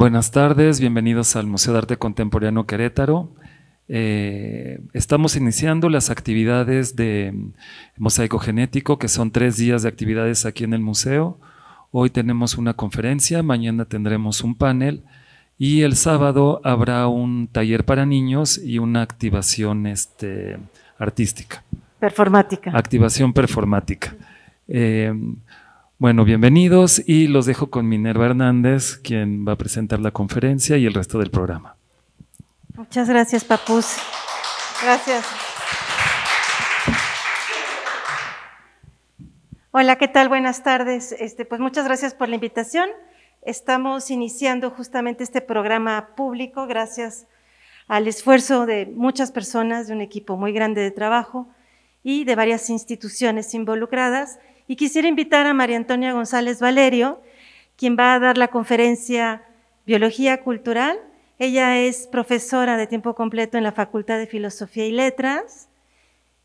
Buenas tardes, bienvenidos al Museo de Arte Contemporáneo Querétaro. Eh, estamos iniciando las actividades de mosaico genético, que son tres días de actividades aquí en el museo. Hoy tenemos una conferencia, mañana tendremos un panel y el sábado habrá un taller para niños y una activación este, artística. Performática. Activación performática. Eh, bueno, bienvenidos y los dejo con Minerva Hernández, quien va a presentar la conferencia y el resto del programa. Muchas gracias, Papus. Gracias. Hola, ¿qué tal? Buenas tardes. Este, pues muchas gracias por la invitación. Estamos iniciando justamente este programa público gracias al esfuerzo de muchas personas, de un equipo muy grande de trabajo y de varias instituciones involucradas. Y quisiera invitar a María Antonia González Valerio, quien va a dar la conferencia Biología Cultural. Ella es profesora de tiempo completo en la Facultad de Filosofía y Letras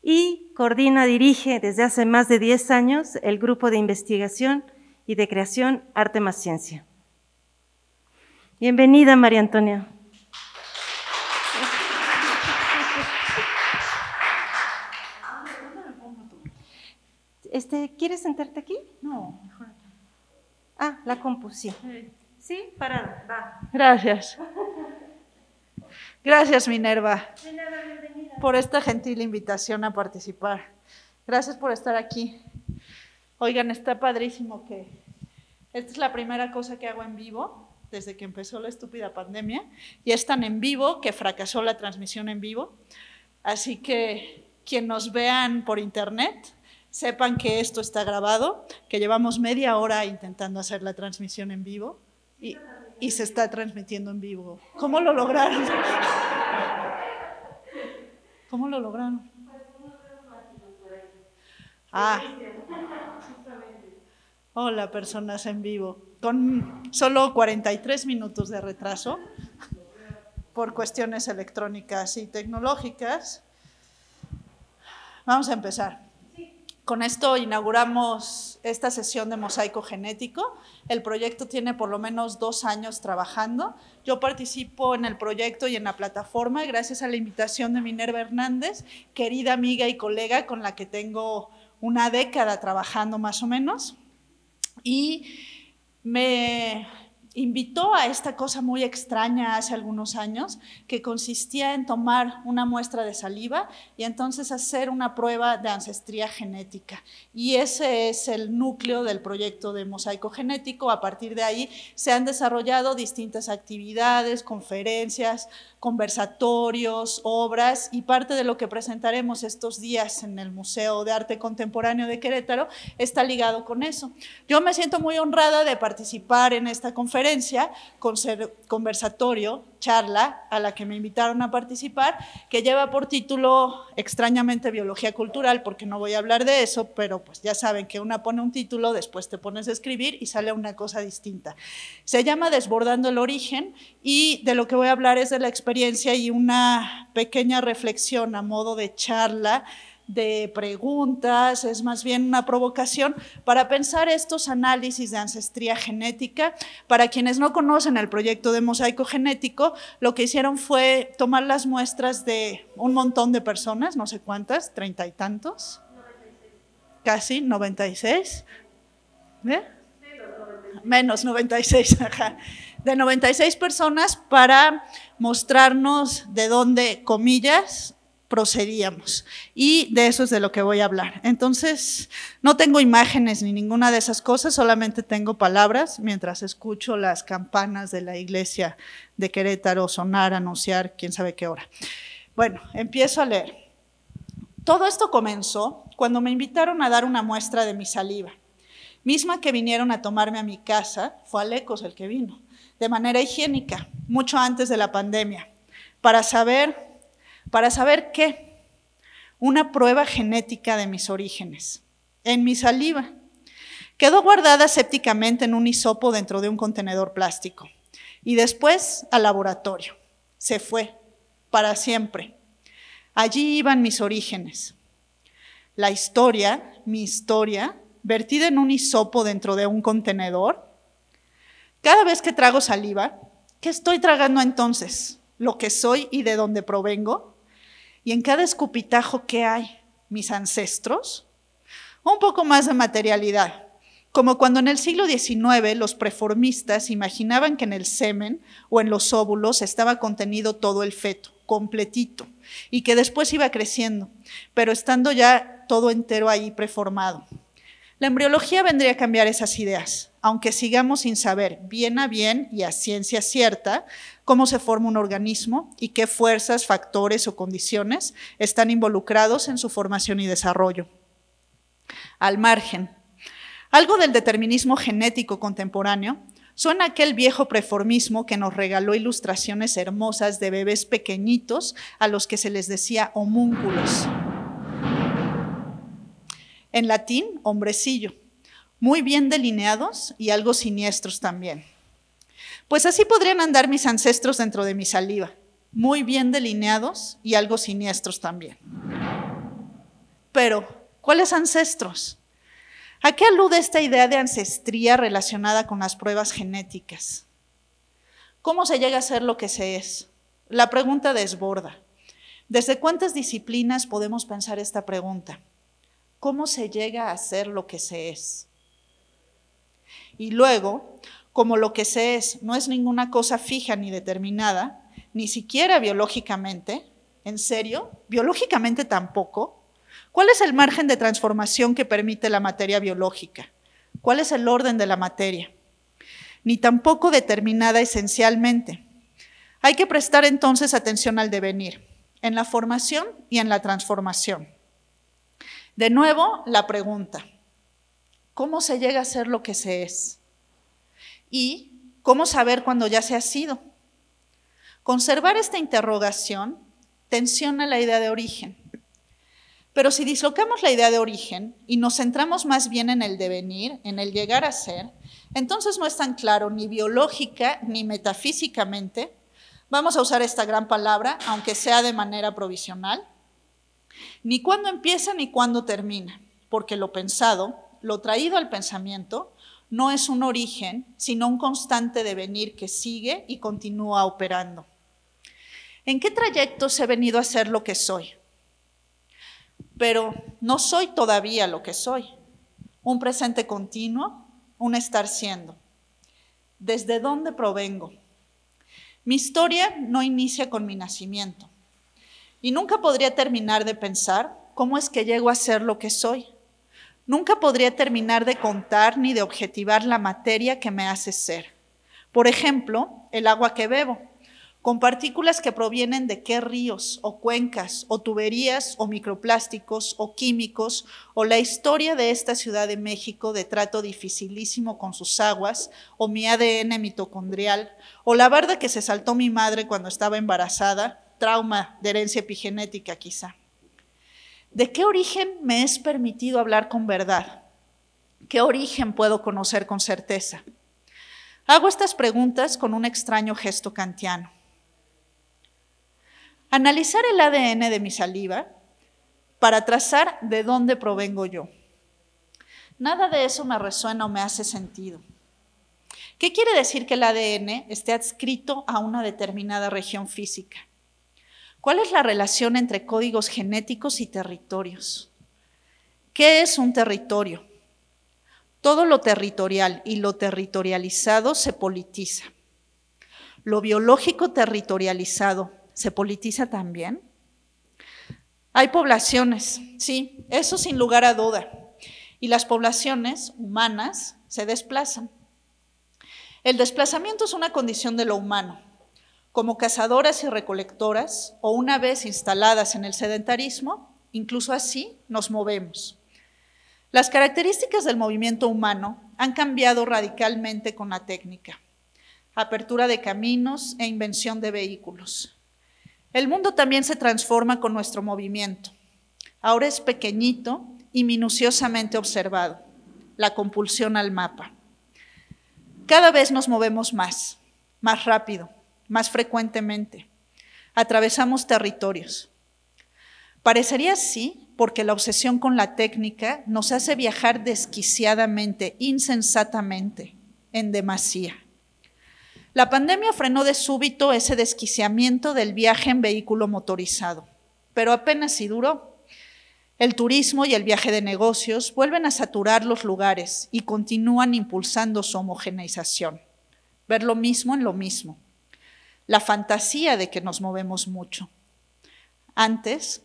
y coordina, dirige desde hace más de 10 años el grupo de investigación y de creación Arte más Ciencia. Bienvenida, María Antonia. Este, ¿Quieres sentarte aquí? No, mejor Ah, la compusión. sí. para parada, Gracias. Gracias, Minerva, por esta gentil invitación a participar. Gracias por estar aquí. Oigan, está padrísimo que esta es la primera cosa que hago en vivo desde que empezó la estúpida pandemia y es tan en vivo que fracasó la transmisión en vivo. Así que quien nos vean por internet, Sepan que esto está grabado, que llevamos media hora intentando hacer la transmisión en vivo y, se está transmitiendo en vivo. ¿Cómo lo lograron? ¿Cómo lo lograron? Ah. Hola, personas en vivo. Con solo 43 minutos de retraso por cuestiones electrónicas y tecnológicas. Vamos a empezar. Con esto inauguramos esta sesión de mosaico genético. El proyecto tiene por lo menos dos años trabajando. Yo participo en el proyecto y en la plataforma gracias a la invitación de Minerva Hernández, querida amiga y colega con la que tengo una década trabajando más o menos. Y me invitó a esta cosa muy extraña hace algunos años, que consistía en tomar una muestra de saliva y entonces hacer una prueba de ancestría genética. Y ese es el núcleo del proyecto de mosaico genético. A partir de ahí se han desarrollado distintas actividades, conferencias, conversatorios, obras y parte de lo que presentaremos estos días en el Museo de Arte Contemporáneo de Querétaro está ligado con eso. Yo me siento muy honrada de participar en esta conferencia conversatorio, charla, a la que me invitaron a participar, que lleva por título extrañamente Biología Cultural, porque no voy a hablar de eso, pero pues ya saben que una pone un título, después te pones a escribir y sale una cosa distinta. Se llama Desbordando el Origen y de lo que voy a hablar es de la experiencia y una pequeña reflexión a modo de charla de preguntas, es más bien una provocación para pensar estos análisis de ancestría genética. Para quienes no conocen el proyecto de mosaico genético, lo que hicieron fue tomar las muestras de un montón de personas, no sé cuántas, treinta y tantos, 96. casi 96. ¿Eh? menos 96, ajá, de 96 personas para mostrarnos de dónde, comillas, procedíamos. Y de eso es de lo que voy a hablar. Entonces, no tengo imágenes ni ninguna de esas cosas, solamente tengo palabras mientras escucho las campanas de la iglesia de Querétaro sonar, anunciar, quién sabe qué hora. Bueno, empiezo a leer. Todo esto comenzó cuando me invitaron a dar una muestra de mi saliva, misma que vinieron a tomarme a mi casa, fue Alecos el que vino, de manera higiénica, mucho antes de la pandemia, para saber ¿Para saber qué? Una prueba genética de mis orígenes, en mi saliva. Quedó guardada sépticamente en un hisopo dentro de un contenedor plástico y después al laboratorio. Se fue, para siempre. Allí iban mis orígenes. La historia, mi historia, vertida en un hisopo dentro de un contenedor. Cada vez que trago saliva, ¿qué estoy tragando entonces? ¿Lo que soy y de dónde provengo? Y en cada escupitajo que hay, mis ancestros, un poco más de materialidad. Como cuando en el siglo XIX los preformistas imaginaban que en el semen o en los óvulos estaba contenido todo el feto, completito, y que después iba creciendo, pero estando ya todo entero ahí preformado. La embriología vendría a cambiar esas ideas, aunque sigamos sin saber bien a bien y a ciencia cierta cómo se forma un organismo y qué fuerzas, factores o condiciones están involucrados en su formación y desarrollo. Al margen, algo del determinismo genético contemporáneo suena aquel viejo preformismo que nos regaló ilustraciones hermosas de bebés pequeñitos a los que se les decía homúnculos en latín hombrecillo, muy bien delineados y algo siniestros también. Pues así podrían andar mis ancestros dentro de mi saliva, muy bien delineados y algo siniestros también. Pero, ¿cuáles ancestros? ¿A qué alude esta idea de ancestría relacionada con las pruebas genéticas? ¿Cómo se llega a ser lo que se es? La pregunta desborda. ¿Desde cuántas disciplinas podemos pensar esta pregunta? cómo se llega a ser lo que se es. Y luego, como lo que se es no es ninguna cosa fija ni determinada, ni siquiera biológicamente, ¿en serio? Biológicamente tampoco. ¿Cuál es el margen de transformación que permite la materia biológica? ¿Cuál es el orden de la materia? Ni tampoco determinada esencialmente. Hay que prestar entonces atención al devenir, en la formación y en la transformación. De nuevo, la pregunta, ¿cómo se llega a ser lo que se es? ¿Y cómo saber cuando ya se ha sido? Conservar esta interrogación tensiona la idea de origen. Pero si dislocamos la idea de origen y nos centramos más bien en el devenir, en el llegar a ser, entonces no es tan claro ni biológica ni metafísicamente, vamos a usar esta gran palabra, aunque sea de manera provisional, ni cuándo empieza ni cuándo termina, porque lo pensado, lo traído al pensamiento, no es un origen, sino un constante devenir que sigue y continúa operando. ¿En qué trayectos he venido a ser lo que soy? Pero no soy todavía lo que soy. Un presente continuo, un estar siendo. ¿Desde dónde provengo? Mi historia no inicia con mi nacimiento. Y nunca podría terminar de pensar cómo es que llego a ser lo que soy. Nunca podría terminar de contar ni de objetivar la materia que me hace ser. Por ejemplo, el agua que bebo, con partículas que provienen de qué ríos o cuencas o tuberías o microplásticos o químicos o la historia de esta Ciudad de México de trato dificilísimo con sus aguas o mi ADN mitocondrial o la barda que se saltó mi madre cuando estaba embarazada trauma de herencia epigenética quizá. ¿De qué origen me es permitido hablar con verdad? ¿Qué origen puedo conocer con certeza? Hago estas preguntas con un extraño gesto kantiano. Analizar el ADN de mi saliva para trazar de dónde provengo yo. Nada de eso me resuena o me hace sentido. ¿Qué quiere decir que el ADN esté adscrito a una determinada región física? ¿Cuál es la relación entre códigos genéticos y territorios? ¿Qué es un territorio? Todo lo territorial y lo territorializado se politiza. Lo biológico territorializado se politiza también. Hay poblaciones, sí, eso sin lugar a duda. Y las poblaciones humanas se desplazan. El desplazamiento es una condición de lo humano como cazadoras y recolectoras o una vez instaladas en el sedentarismo, incluso así nos movemos. Las características del movimiento humano han cambiado radicalmente con la técnica, apertura de caminos e invención de vehículos. El mundo también se transforma con nuestro movimiento. Ahora es pequeñito y minuciosamente observado, la compulsión al mapa. Cada vez nos movemos más, más rápido, más frecuentemente. Atravesamos territorios. Parecería así porque la obsesión con la técnica nos hace viajar desquiciadamente, insensatamente, en demasía. La pandemia frenó de súbito ese desquiciamiento del viaje en vehículo motorizado, pero apenas si duró. El turismo y el viaje de negocios vuelven a saturar los lugares y continúan impulsando su homogeneización. Ver lo mismo en lo mismo la fantasía de que nos movemos mucho. Antes,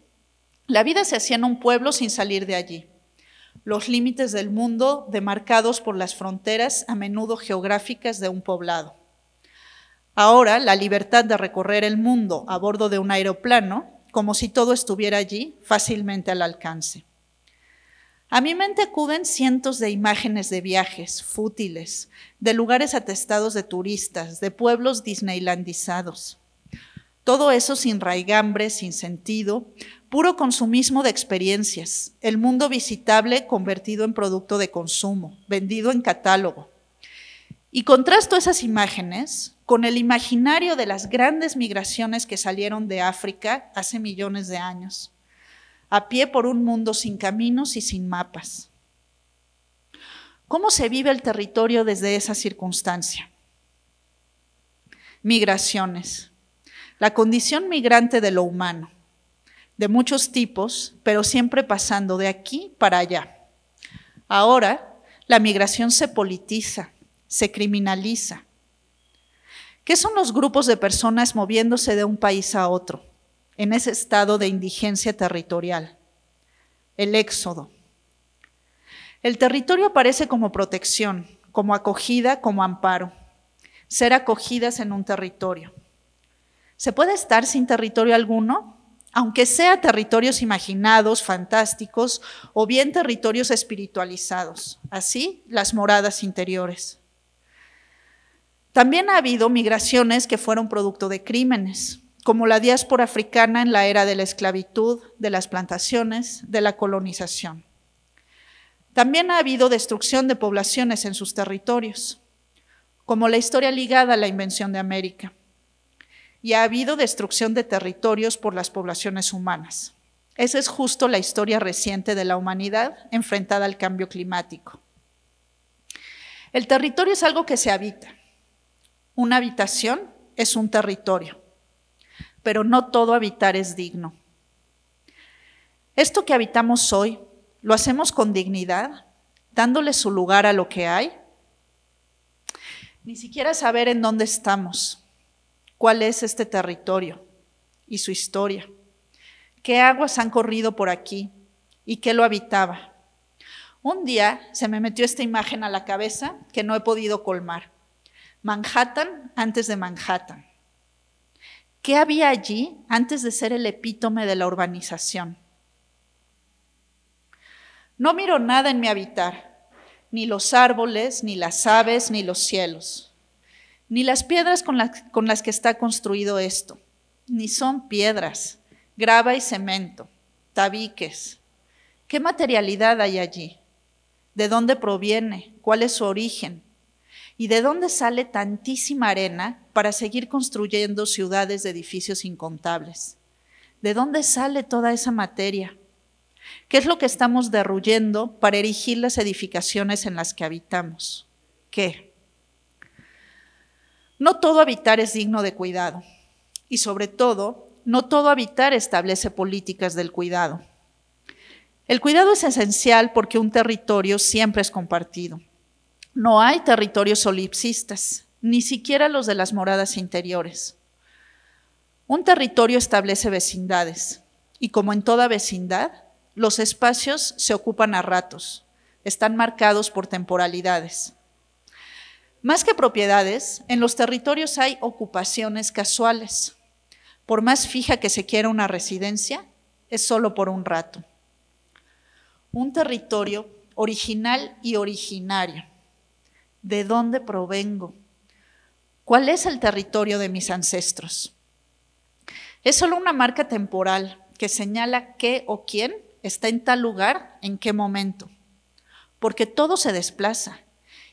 la vida se hacía en un pueblo sin salir de allí. Los límites del mundo demarcados por las fronteras a menudo geográficas de un poblado. Ahora, la libertad de recorrer el mundo a bordo de un aeroplano, como si todo estuviera allí, fácilmente al alcance. A mi mente acuden cientos de imágenes de viajes fútiles, de lugares atestados de turistas, de pueblos disneylandizados. Todo eso sin raigambre, sin sentido, puro consumismo de experiencias, el mundo visitable convertido en producto de consumo, vendido en catálogo. Y contrasto esas imágenes con el imaginario de las grandes migraciones que salieron de África hace millones de años a pie por un mundo sin caminos y sin mapas. ¿Cómo se vive el territorio desde esa circunstancia? Migraciones. La condición migrante de lo humano, de muchos tipos, pero siempre pasando de aquí para allá. Ahora, la migración se politiza, se criminaliza. ¿Qué son los grupos de personas moviéndose de un país a otro? en ese estado de indigencia territorial, el éxodo. El territorio aparece como protección, como acogida, como amparo, ser acogidas en un territorio. ¿Se puede estar sin territorio alguno? Aunque sea territorios imaginados, fantásticos o bien territorios espiritualizados, así las moradas interiores. También ha habido migraciones que fueron producto de crímenes, como la diáspora africana en la era de la esclavitud, de las plantaciones, de la colonización. También ha habido destrucción de poblaciones en sus territorios, como la historia ligada a la invención de América. Y ha habido destrucción de territorios por las poblaciones humanas. Esa es justo la historia reciente de la humanidad enfrentada al cambio climático. El territorio es algo que se habita. Una habitación es un territorio pero no todo habitar es digno. Esto que habitamos hoy, ¿lo hacemos con dignidad, dándole su lugar a lo que hay? Ni siquiera saber en dónde estamos, cuál es este territorio y su historia, qué aguas han corrido por aquí y qué lo habitaba. Un día se me metió esta imagen a la cabeza que no he podido colmar. Manhattan antes de Manhattan. ¿Qué había allí antes de ser el epítome de la urbanización? No miro nada en mi habitar, ni los árboles, ni las aves, ni los cielos, ni las piedras con las, con las que está construido esto, ni son piedras, grava y cemento, tabiques. ¿Qué materialidad hay allí? ¿De dónde proviene? ¿Cuál es su origen? ¿Y de dónde sale tantísima arena para seguir construyendo ciudades de edificios incontables? ¿De dónde sale toda esa materia? ¿Qué es lo que estamos derruyendo para erigir las edificaciones en las que habitamos? ¿Qué? No todo habitar es digno de cuidado y sobre todo, no todo habitar establece políticas del cuidado. El cuidado es esencial porque un territorio siempre es compartido no hay territorios solipsistas, ni siquiera los de las moradas interiores. Un territorio establece vecindades y como en toda vecindad, los espacios se ocupan a ratos, están marcados por temporalidades. Más que propiedades, en los territorios hay ocupaciones casuales. Por más fija que se quiera una residencia, es solo por un rato. Un territorio original y originario de dónde provengo, cuál es el territorio de mis ancestros. Es solo una marca temporal que señala qué o quién está en tal lugar, en qué momento, porque todo se desplaza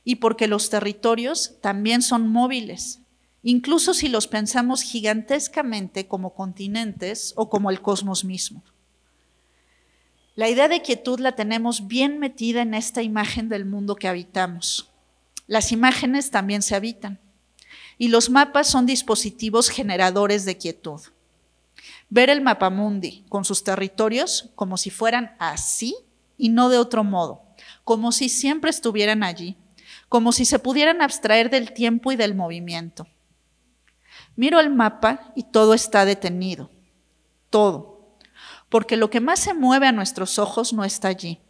y porque los territorios también son móviles, incluso si los pensamos gigantescamente como continentes o como el cosmos mismo. La idea de quietud la tenemos bien metida en esta imagen del mundo que habitamos. Las imágenes también se habitan. Y los mapas son dispositivos generadores de quietud. Ver el mapamundi con sus territorios como si fueran así y no de otro modo, como si siempre estuvieran allí, como si se pudieran abstraer del tiempo y del movimiento. Miro el mapa y todo está detenido, todo, porque lo que más se mueve a nuestros ojos no está allí.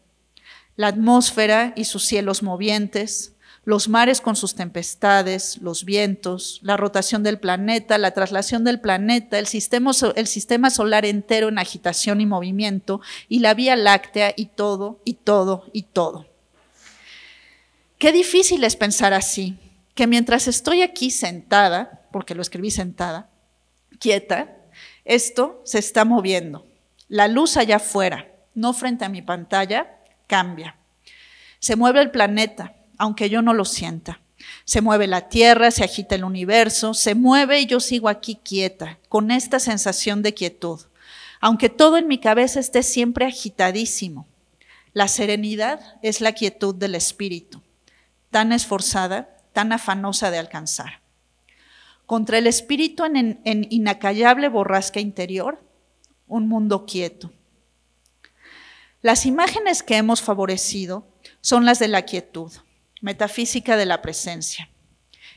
La atmósfera y sus cielos movientes, los mares con sus tempestades, los vientos, la rotación del planeta, la traslación del planeta, el sistema, solar entero en agitación y movimiento, y la Vía Láctea, y todo, y todo, y todo. Qué difícil es pensar así, que mientras estoy aquí sentada, porque lo escribí sentada, quieta, esto se está moviendo. La luz allá afuera, no frente a mi pantalla, cambia. Se mueve el planeta, aunque yo no lo sienta. Se mueve la tierra, se agita el universo, se mueve y yo sigo aquí quieta, con esta sensación de quietud. Aunque todo en mi cabeza esté siempre agitadísimo, la serenidad es la quietud del espíritu, tan esforzada, tan afanosa de alcanzar. Contra el espíritu en, inacallable borrasca interior, un mundo quieto. Las imágenes que hemos favorecido son las de la quietud metafísica de la presencia.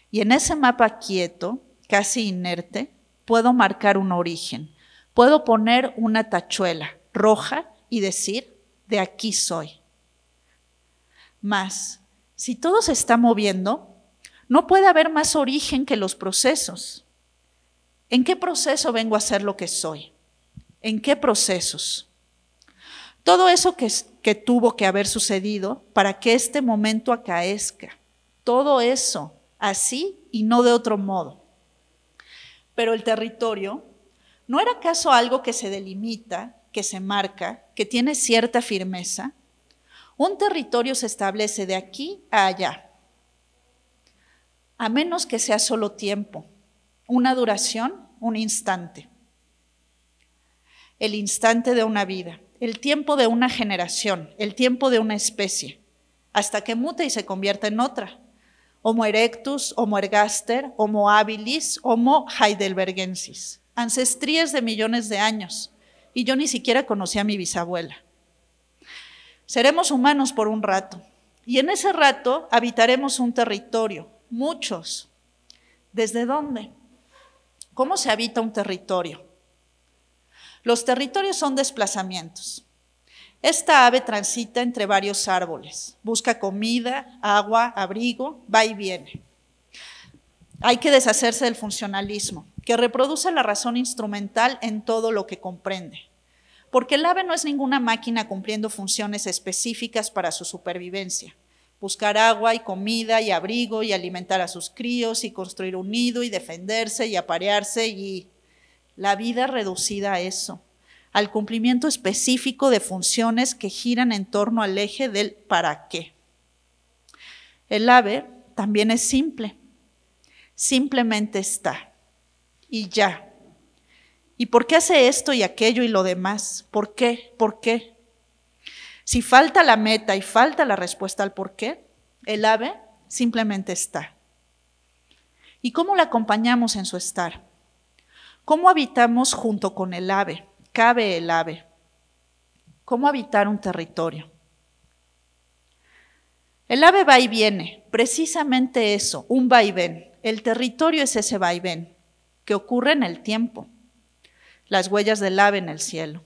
Y en ese mapa quieto, casi inerte, puedo marcar un origen. Puedo poner una tachuela roja y decir, de aquí soy. Más, si todo se está moviendo, no puede haber más origen que los procesos. ¿En qué proceso vengo a ser lo que soy? ¿En qué procesos? Todo eso que, que tuvo que haber sucedido para que este momento acaezca. Todo eso así y no de otro modo. Pero el territorio, ¿no era acaso algo que se delimita, que se marca, que tiene cierta firmeza? Un territorio se establece de aquí a allá, a menos que sea solo tiempo, una duración, un instante, el instante de una vida el tiempo de una generación, el tiempo de una especie, hasta que mute y se convierta en otra. Homo erectus, Homo ergaster, Homo habilis, Homo heidelbergensis. Ancestrías de millones de años. Y yo ni siquiera conocí a mi bisabuela. Seremos humanos por un rato. Y en ese rato habitaremos un territorio, muchos. ¿Desde dónde? ¿Cómo se habita un territorio? Los territorios son desplazamientos. Esta ave transita entre varios árboles, busca comida, agua, abrigo, va y viene. Hay que deshacerse del funcionalismo, que reproduce la razón instrumental en todo lo que comprende. Porque el ave no es ninguna máquina cumpliendo funciones específicas para su supervivencia. Buscar agua y comida y abrigo y alimentar a sus críos y construir un nido y defenderse y aparearse y la vida reducida a eso, al cumplimiento específico de funciones que giran en torno al eje del para qué. El ave también es simple, simplemente está y ya. ¿Y por qué hace esto y aquello y lo demás? ¿Por qué? ¿Por qué? Si falta la meta y falta la respuesta al por qué, el ave simplemente está. ¿Y cómo la acompañamos en su estar? ¿Cómo habitamos junto con el ave? Cabe el ave. ¿Cómo habitar un territorio? El ave va y viene, precisamente eso, un vaivén. El territorio es ese vaivén que ocurre en el tiempo, las huellas del ave en el cielo.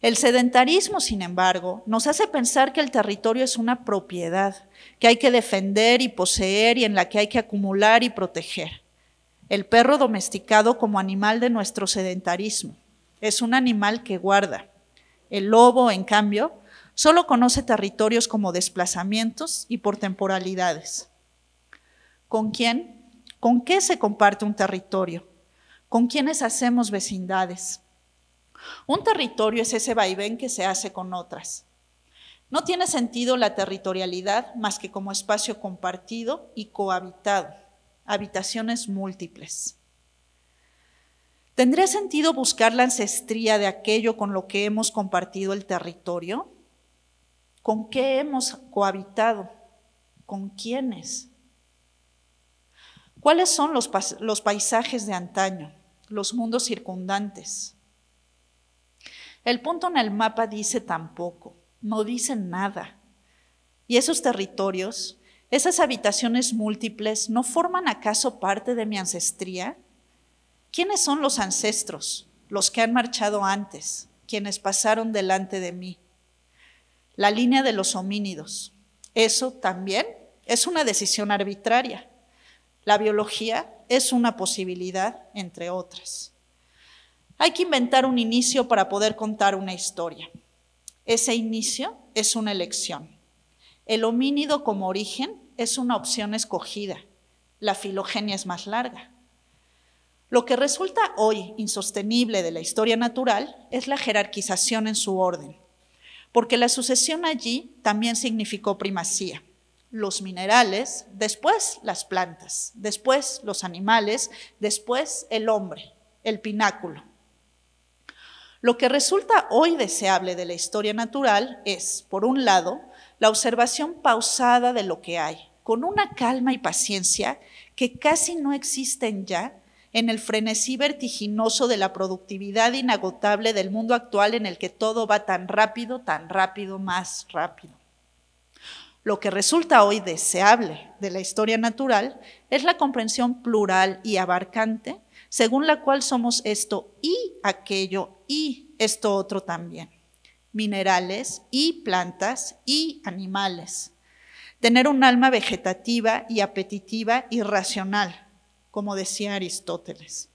El sedentarismo, sin embargo, nos hace pensar que el territorio es una propiedad que hay que defender y poseer y en la que hay que acumular y proteger el perro domesticado como animal de nuestro sedentarismo. Es un animal que guarda. El lobo, en cambio, solo conoce territorios como desplazamientos y por temporalidades. ¿Con quién? ¿Con qué se comparte un territorio? ¿Con quiénes hacemos vecindades? Un territorio es ese vaivén que se hace con otras. No tiene sentido la territorialidad más que como espacio compartido y cohabitado habitaciones múltiples. ¿Tendría sentido buscar la ancestría de aquello con lo que hemos compartido el territorio? ¿Con qué hemos cohabitado? ¿Con quiénes? ¿Cuáles son los, paisajes de antaño, los mundos circundantes? El punto en el mapa dice tampoco, no dice nada. Y esos territorios ¿Esas habitaciones múltiples no forman acaso parte de mi ancestría? ¿Quiénes son los ancestros, los que han marchado antes, quienes pasaron delante de mí? La línea de los homínidos. Eso también es una decisión arbitraria. La biología es una posibilidad, entre otras. Hay que inventar un inicio para poder contar una historia. Ese inicio es una elección. El homínido como origen es una opción escogida. La filogenia es más larga. Lo que resulta hoy insostenible de la historia natural es la jerarquización en su orden, porque la sucesión allí también significó primacía. Los minerales, después las plantas, después los animales, después el hombre, el pináculo. Lo que resulta hoy deseable de la historia natural es, por un lado, la observación pausada de lo que hay, con una calma y paciencia que casi no existen ya en el frenesí vertiginoso de la productividad inagotable del mundo actual en el que todo va tan rápido, tan rápido, más rápido. Lo que resulta hoy deseable de la historia natural es la comprensión plural y abarcante, según la cual somos esto y aquello y esto otro también minerales y plantas y animales. Tener un alma vegetativa y apetitiva y racional, como decía Aristóteles.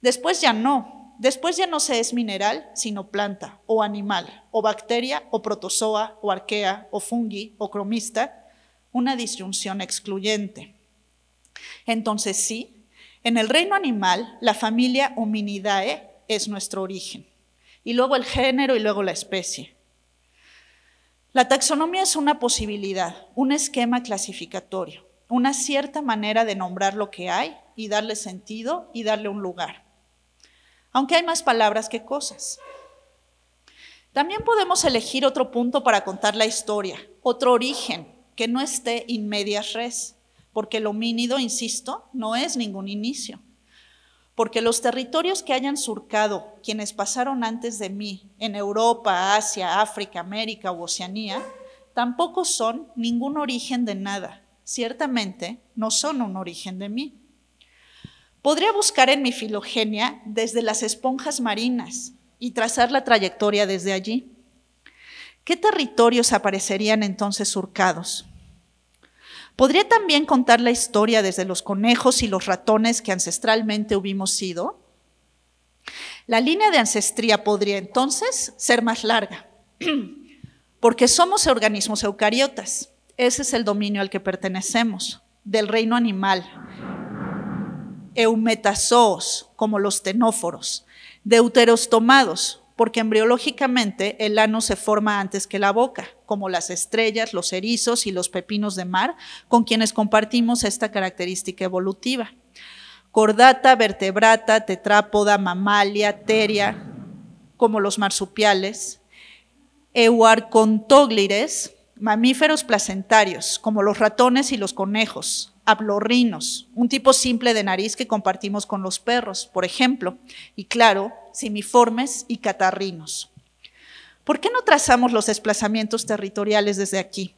Después ya no. Después ya no se es mineral, sino planta o animal, o bacteria, o protozoa, o arquea, o fungi, o cromista, una disyunción excluyente. Entonces sí, en el reino animal, la familia hominidae es nuestro origen y luego el género y luego la especie. La taxonomía es una posibilidad, un esquema clasificatorio, una cierta manera de nombrar lo que hay y darle sentido y darle un lugar. Aunque hay más palabras que cosas. También podemos elegir otro punto para contar la historia, otro origen que no esté in medias res, porque el homínido, insisto, no es ningún inicio porque los territorios que hayan surcado quienes pasaron antes de mí en Europa, Asia, África, América u Oceanía, tampoco son ningún origen de nada. Ciertamente no son un origen de mí. Podría buscar en mi filogenia desde las esponjas marinas y trazar la trayectoria desde allí. ¿Qué territorios aparecerían entonces surcados? Podría también contar la historia desde los conejos y los ratones que ancestralmente hubimos sido. La línea de ancestría podría entonces ser más larga, porque somos organismos eucariotas. Ese es el dominio al que pertenecemos, del reino animal. Eumetazoos, como los tenóforos, deuterostomados, porque embriológicamente el ano se forma antes que la boca como las estrellas, los erizos y los pepinos de mar, con quienes compartimos esta característica evolutiva. Cordata, vertebrata, tetrápoda, mamalia, teria, como los marsupiales, euarcontóglires, mamíferos placentarios, como los ratones y los conejos, ablorrinos, un tipo simple de nariz que compartimos con los perros, por ejemplo, y claro, simiformes y catarrinos. ¿Por qué no trazamos los desplazamientos territoriales desde aquí?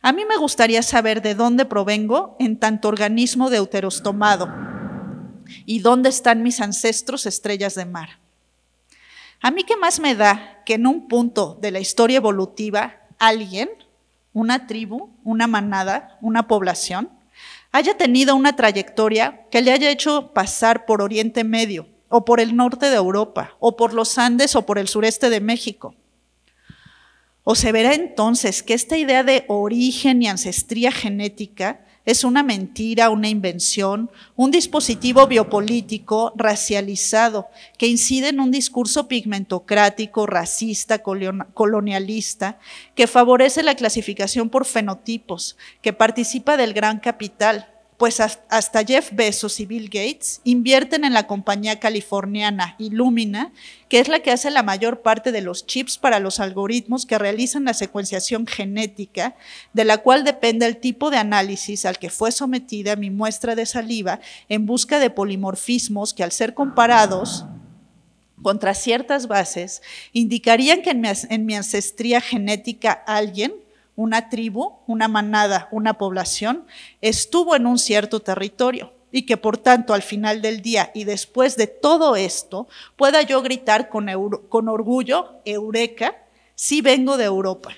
A mí me gustaría saber de dónde provengo en tanto organismo deuterostomado y dónde están mis ancestros estrellas de mar. A mí qué más me da que en un punto de la historia evolutiva alguien, una tribu, una manada, una población, haya tenido una trayectoria que le haya hecho pasar por Oriente Medio, o por el norte de Europa, o por los Andes, o por el sureste de México. O se verá entonces que esta idea de origen y ancestría genética es una mentira, una invención, un dispositivo biopolítico racializado que incide en un discurso pigmentocrático, racista, colonialista, que favorece la clasificación por fenotipos, que participa del gran capital, pues hasta Jeff Bezos y Bill Gates invierten en la compañía californiana Illumina, que es la que hace la mayor parte de los chips para los algoritmos que realizan la secuenciación genética, de la cual depende el tipo de análisis al que fue sometida mi muestra de saliva en busca de polimorfismos que al ser comparados contra ciertas bases indicarían que en mi, ancestría genética alguien una tribu, una manada, una población, estuvo en un cierto territorio y que por tanto al final del día y después de todo esto pueda yo gritar con, con orgullo, eureka, si vengo de Europa.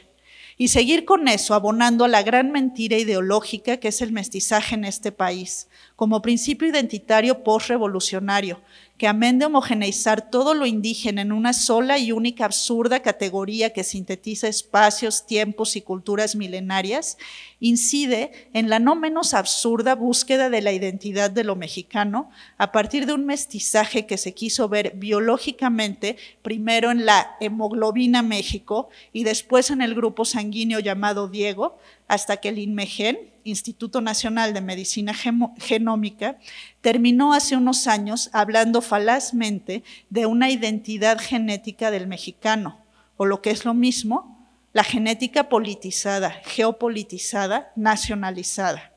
Y seguir con eso, abonando a la gran mentira ideológica que es el mestizaje en este país, como principio identitario postrevolucionario, que amén de homogeneizar todo lo indígena en una sola y única absurda categoría que sintetiza espacios, tiempos y culturas milenarias, incide en la no menos absurda búsqueda de la identidad de lo mexicano a partir de un mestizaje que se quiso ver biológicamente primero en la hemoglobina México y después en el grupo sanguíneo llamado Diego, hasta que el INMEGEN, Instituto Nacional de Medicina Genómica, terminó hace unos años hablando falazmente de una identidad genética del mexicano, o lo que es lo mismo, la genética politizada, geopolitizada, nacionalizada.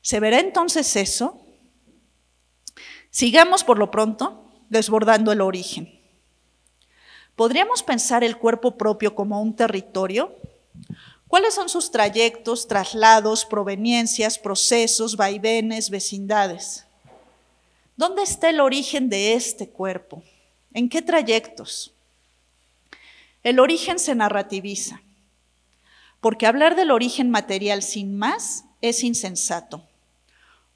¿Se verá entonces eso? Sigamos por lo pronto desbordando el origen. ¿Podríamos pensar el cuerpo propio como un territorio ¿Cuáles son sus trayectos, traslados, proveniencias, procesos, vaivenes, vecindades? ¿Dónde está el origen de este cuerpo? ¿En qué trayectos? El origen se narrativiza, porque hablar del origen material sin más es insensato.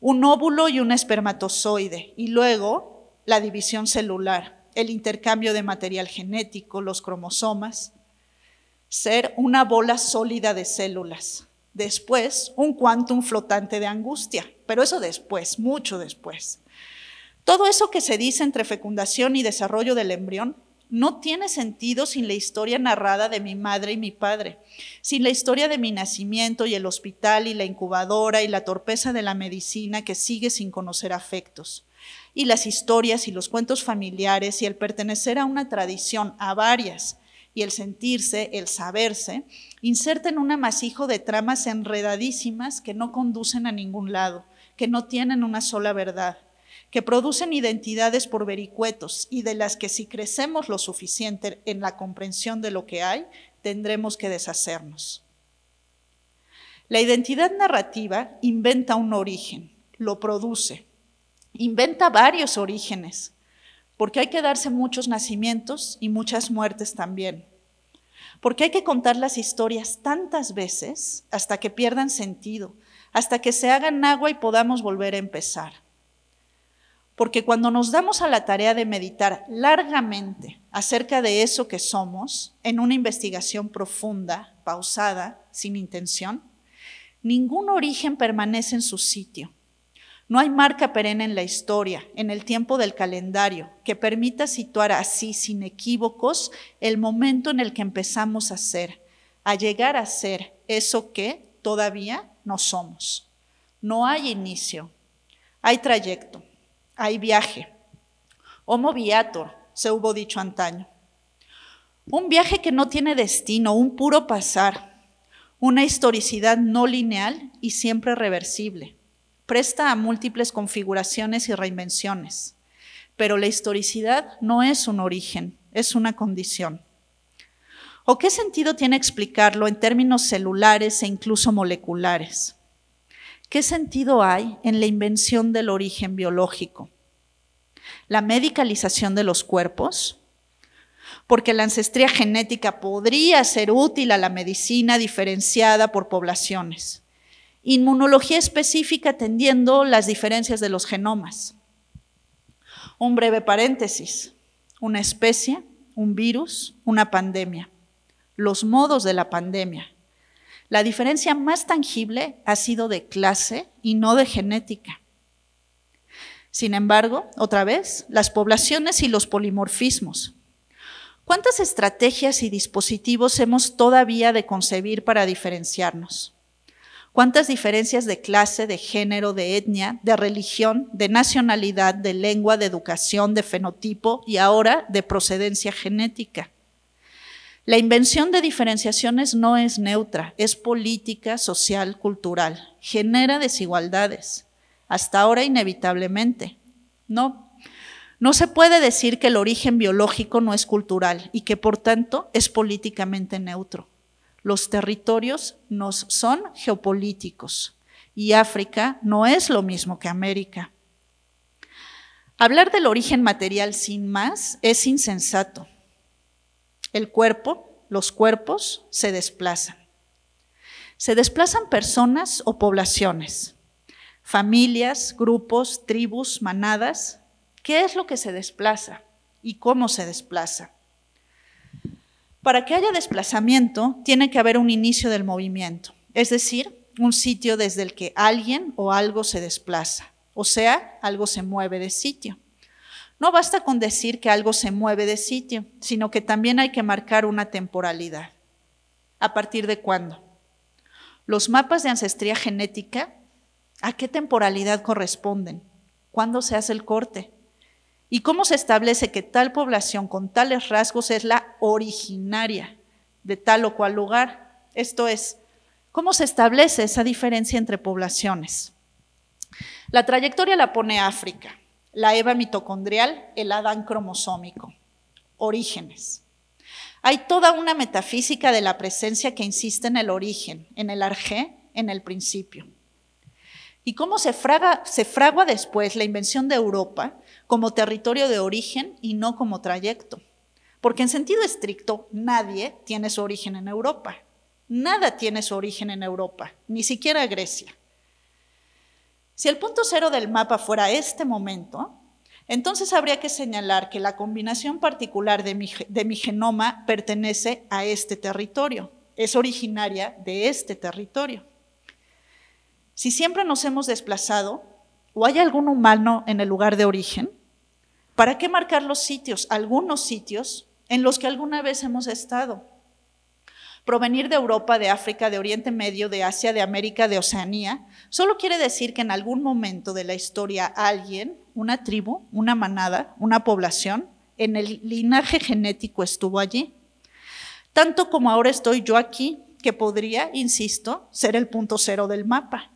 Un óvulo y un espermatozoide, y luego la división celular, el intercambio de material genético, los cromosomas ser una bola sólida de células, después un quantum flotante de angustia, pero eso después, mucho después. Todo eso que se dice entre fecundación y desarrollo del embrión no tiene sentido sin la historia narrada de mi madre y mi padre, sin la historia de mi nacimiento y el hospital y la incubadora y la torpeza de la medicina que sigue sin conocer afectos, y las historias y los cuentos familiares y el pertenecer a una tradición, a varias, y el sentirse, el saberse, inserten en un amasijo de tramas enredadísimas que no conducen a ningún lado, que no tienen una sola verdad que producen identidades por vericuetos y de las que si crecemos lo suficiente en la comprensión de lo que hay, tendremos que deshacernos. La identidad narrativa inventa un origen, lo produce, inventa varios orígenes, porque hay que darse muchos nacimientos y muchas muertes también porque hay que contar las historias tantas veces hasta que pierdan sentido, hasta que se hagan agua y podamos volver a empezar. Porque cuando nos damos a la tarea de meditar largamente acerca de eso que somos, en una investigación profunda, pausada, sin intención, ningún origen permanece en su sitio. No hay marca perenne en la historia, en el tiempo del calendario, que permita situar así, sin equívocos, el momento en el que empezamos a ser, a llegar a ser eso que todavía no somos. No hay inicio, hay trayecto, hay viaje. Homo viator, se hubo dicho antaño. Un viaje que no tiene destino, un puro pasar, una historicidad no lineal y siempre reversible presta a múltiples configuraciones y reinvenciones, pero la historicidad no es un origen, es una condición. ¿O qué sentido tiene explicarlo en términos celulares e incluso moleculares? ¿Qué sentido hay en la invención del origen biológico? ¿La medicalización de los cuerpos? Porque la ancestría genética podría ser útil a la medicina diferenciada por poblaciones. Inmunología específica atendiendo las diferencias de los genomas. Un breve paréntesis. Una especie, un virus, una pandemia. Los modos de la pandemia. La diferencia más tangible ha sido de clase y no de genética. Sin embargo, otra vez, las poblaciones y los polimorfismos. ¿Cuántas estrategias y dispositivos hemos todavía de concebir para diferenciarnos? cuántas diferencias de clase, de género, de etnia, de religión, de nacionalidad, de lengua, de educación, de fenotipo y ahora de procedencia genética. La invención de diferenciaciones no es neutra, es política, social, cultural. Genera desigualdades, hasta ahora inevitablemente. No, no se puede decir que el origen biológico no es cultural y que por tanto es políticamente neutro. Los territorios nos son geopolíticos y África no es lo mismo que América. Hablar del origen material sin más es insensato. El cuerpo, los cuerpos se desplazan. Se desplazan personas o poblaciones, familias, grupos, tribus, manadas. ¿Qué es lo que se desplaza y cómo se desplaza? Para que haya desplazamiento, tiene que haber un inicio del movimiento, es decir, un sitio desde el que alguien o algo se desplaza, o sea, algo se mueve de sitio. No basta con decir que algo se mueve de sitio, sino que también hay que marcar una temporalidad. ¿A partir de cuándo? Los mapas de ancestría genética, ¿a qué temporalidad corresponden? ¿Cuándo se hace el corte? ¿Y cómo se establece que tal población con tales rasgos es la originaria de tal o cual lugar? Esto es, ¿cómo se establece esa diferencia entre poblaciones? La trayectoria la pone África, la EVA mitocondrial, el Adán cromosómico, orígenes. Hay toda una metafísica de la presencia que insiste en el origen, en el arjé, en el principio y cómo se, fragua después la invención de Europa como territorio de origen y no como trayecto. Porque en sentido estricto, nadie tiene su origen en Europa. Nada tiene su origen en Europa, ni siquiera Grecia. Si el punto cero del mapa fuera este momento, entonces habría que señalar que la combinación particular de mi genoma pertenece a este territorio, es originaria de este territorio. Si siempre nos hemos desplazado o hay algún humano en el lugar de origen, ¿para qué marcar los sitios, algunos sitios en los que alguna vez hemos estado? Provenir de Europa, de África, de Oriente Medio, de Asia, de América, de Oceanía, solo quiere decir que en algún momento de la historia alguien, una tribu, una manada, una población, en el linaje genético estuvo allí. Tanto como ahora estoy yo aquí, que podría, insisto, ser el punto cero del mapa.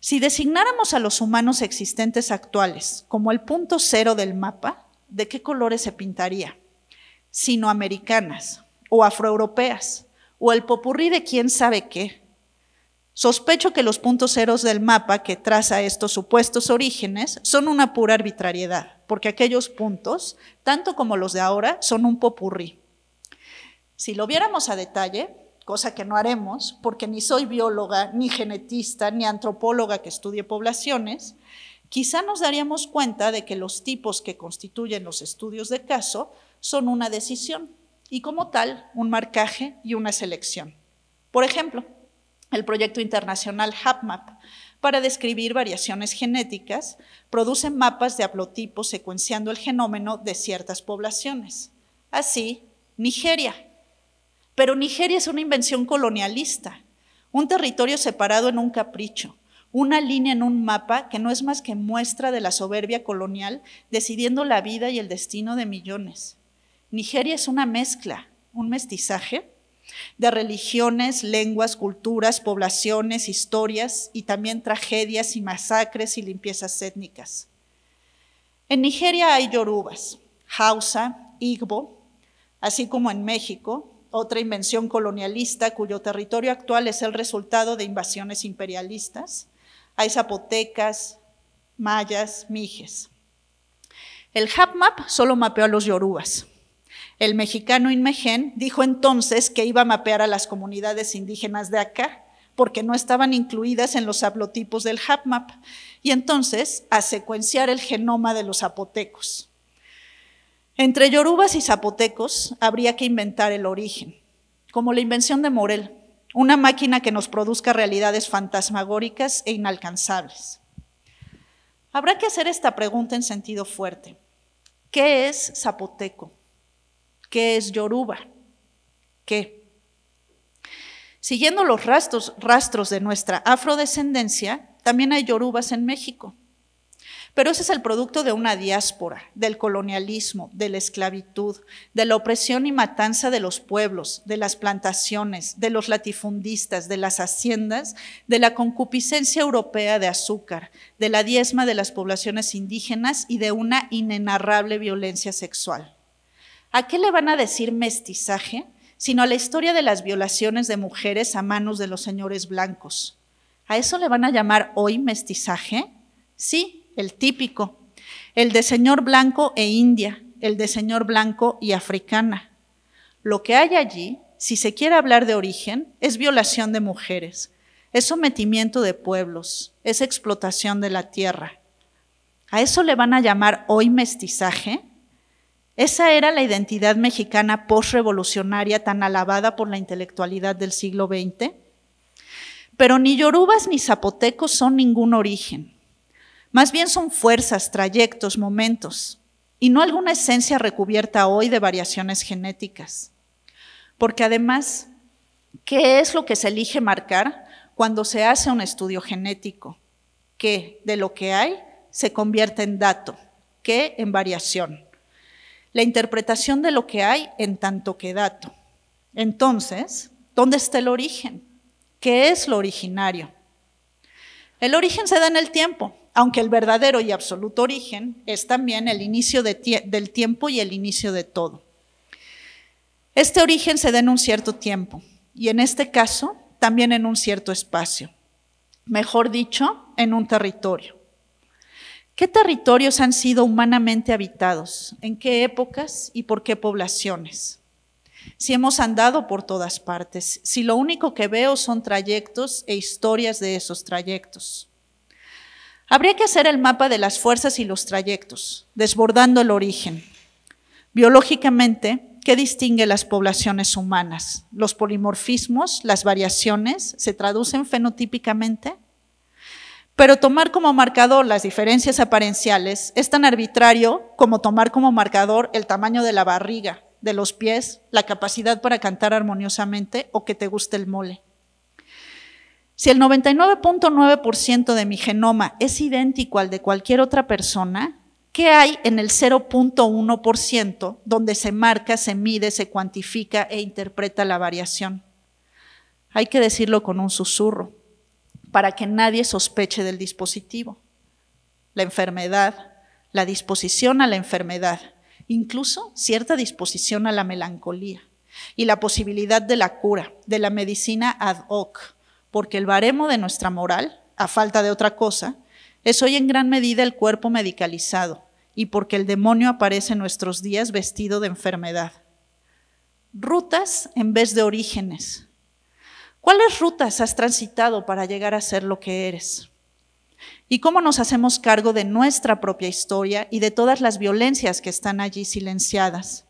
Si designáramos a los humanos existentes actuales como el punto cero del mapa, ¿de qué colores se pintaría? americanas? o afroeuropeas o el popurrí de quién sabe qué. Sospecho que los puntos ceros del mapa que traza estos supuestos orígenes son una pura arbitrariedad, porque aquellos puntos, tanto como los de ahora, son un popurrí. Si lo viéramos a detalle, cosa que no haremos, porque ni soy bióloga, ni genetista, ni antropóloga que estudie poblaciones, quizá nos daríamos cuenta de que los tipos que constituyen los estudios de caso son una decisión y como tal un marcaje y una selección. Por ejemplo, el proyecto internacional HapMap para describir variaciones genéticas produce mapas de haplotipos secuenciando el genómeno de ciertas poblaciones. Así, Nigeria pero Nigeria es una invención colonialista, un territorio separado en un capricho, una línea en un mapa que no es más que muestra de la soberbia colonial decidiendo la vida y el destino de millones. Nigeria es una mezcla, un mestizaje de religiones, lenguas, culturas, poblaciones, historias y también tragedias y masacres y limpiezas étnicas. En Nigeria hay yorubas, hausa, igbo, así como en México, otra invención colonialista cuyo territorio actual es el resultado de invasiones imperialistas. Hay zapotecas, mayas, mijes. El HapMap solo mapeó a los yorubas. El mexicano Inmején dijo entonces que iba a mapear a las comunidades indígenas de acá, porque no estaban incluidas en los haplotipos del HapMap, y entonces a secuenciar el genoma de los zapotecos. Entre yorubas y zapotecos habría que inventar el origen, como la invención de Morel, una máquina que nos produzca realidades fantasmagóricas e inalcanzables. Habrá que hacer esta pregunta en sentido fuerte. ¿Qué es zapoteco? ¿Qué es yoruba? ¿Qué? Siguiendo los rastros, rastros de nuestra afrodescendencia, también hay yorubas en México, pero ese es el producto de una diáspora, del colonialismo, de la esclavitud, de la opresión y matanza de los pueblos, de las plantaciones, de los latifundistas, de las haciendas, de la concupiscencia europea de azúcar, de la diezma de las poblaciones indígenas y de una inenarrable violencia sexual. ¿A qué le van a decir mestizaje? sino a la historia de las violaciones de mujeres a manos de los señores blancos. ¿A eso le van a llamar hoy mestizaje? Sí, el típico, el de señor blanco e india, el de señor blanco y africana. Lo que hay allí, si se quiere hablar de origen, es violación de mujeres, es sometimiento de pueblos, es explotación de la tierra. ¿A eso le van a llamar hoy mestizaje? Esa era la identidad mexicana postrevolucionaria tan alabada por la intelectualidad del siglo XX. Pero ni yorubas ni zapotecos son ningún origen. Más bien son fuerzas, trayectos, momentos, y no alguna esencia recubierta hoy de variaciones genéticas. Porque además, ¿qué es lo que se elige marcar cuando se hace un estudio genético? ¿Qué de lo que hay se convierte en dato, ¿Qué en variación. La interpretación de lo que hay en tanto que dato. Entonces, ¿dónde está el origen? ¿Qué es lo originario? El origen se da en el tiempo, aunque el verdadero y absoluto origen es también el inicio del tiempo y el inicio de todo. Este origen se da en un cierto tiempo y en este caso también en un cierto espacio, mejor dicho, en un territorio. ¿Qué territorios han sido humanamente habitados? ¿En qué épocas y por qué poblaciones? Si hemos andado por todas partes, si lo único que veo son trayectos e historias de esos trayectos. Habría que hacer el mapa de las fuerzas y los trayectos, desbordando el origen. Biológicamente, ¿qué distingue las poblaciones humanas? ¿Los polimorfismos, las variaciones, se traducen fenotípicamente? Pero tomar como marcador las diferencias aparenciales es tan arbitrario como tomar como marcador el tamaño de la barriga, de los pies, la capacidad para cantar armoniosamente o que te guste el mole. Si el 99.9% de mi genoma es idéntico al de cualquier otra persona, ¿qué hay en el 0.1% donde se marca, se mide, se cuantifica e interpreta la variación? Hay que decirlo con un susurro, para que nadie sospeche del dispositivo. La enfermedad, la disposición a la enfermedad, incluso cierta disposición a la melancolía y la posibilidad de la cura, de la medicina ad hoc porque el baremo de nuestra moral, a falta de otra cosa, es hoy en gran medida el cuerpo medicalizado, y porque el demonio aparece en nuestros días vestido de enfermedad. Rutas en vez de orígenes. ¿Cuáles rutas has transitado para llegar a ser lo que eres? ¿Y cómo nos hacemos cargo de nuestra propia historia y de todas las violencias que están allí silenciadas?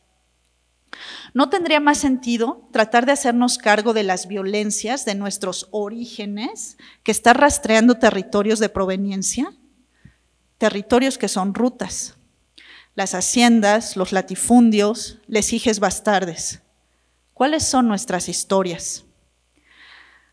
¿No tendría más sentido tratar de hacernos cargo de las violencias de nuestros orígenes que está rastreando territorios de proveniencia? Territorios que son rutas, las haciendas, los latifundios, les bastardes. ¿Cuáles son nuestras historias?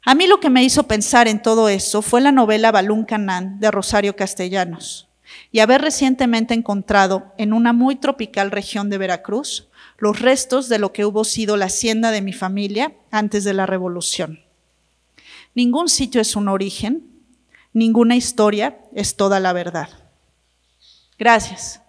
A mí lo que me hizo pensar en todo eso fue la novela Balún Canán de Rosario Castellanos y haber recientemente encontrado en una muy tropical región de Veracruz los restos de lo que hubo sido la hacienda de mi familia antes de la revolución. Ningún sitio es un origen, ninguna historia es toda la verdad. Gracias.